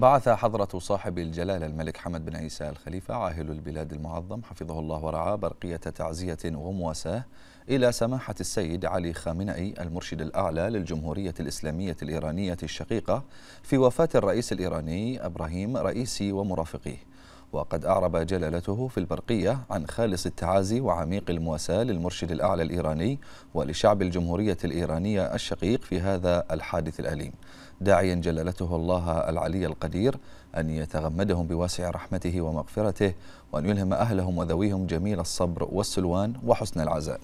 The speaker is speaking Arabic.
بعث حضرة صاحب الجلالة الملك حمد بن عيسى الخليفة عاهل البلاد المعظم حفظه الله ورعاه برقية تعزية ومواساة إلى سماحة السيد علي خامنئي المرشد الأعلى للجمهورية الإسلامية الإيرانية الشقيقة في وفاة الرئيس الإيراني إبراهيم رئيسي ومرافقيه وقد أعرب جلالته في البرقية عن خالص التعازي وعميق المواساة للمرشد الأعلى الإيراني ولشعب الجمهورية الإيرانية الشقيق في هذا الحادث الأليم داعيا جلالته الله العلي القدير أن يتغمدهم بواسع رحمته ومغفرته وأن يلهم أهلهم وذويهم جميل الصبر والسلوان وحسن العزاء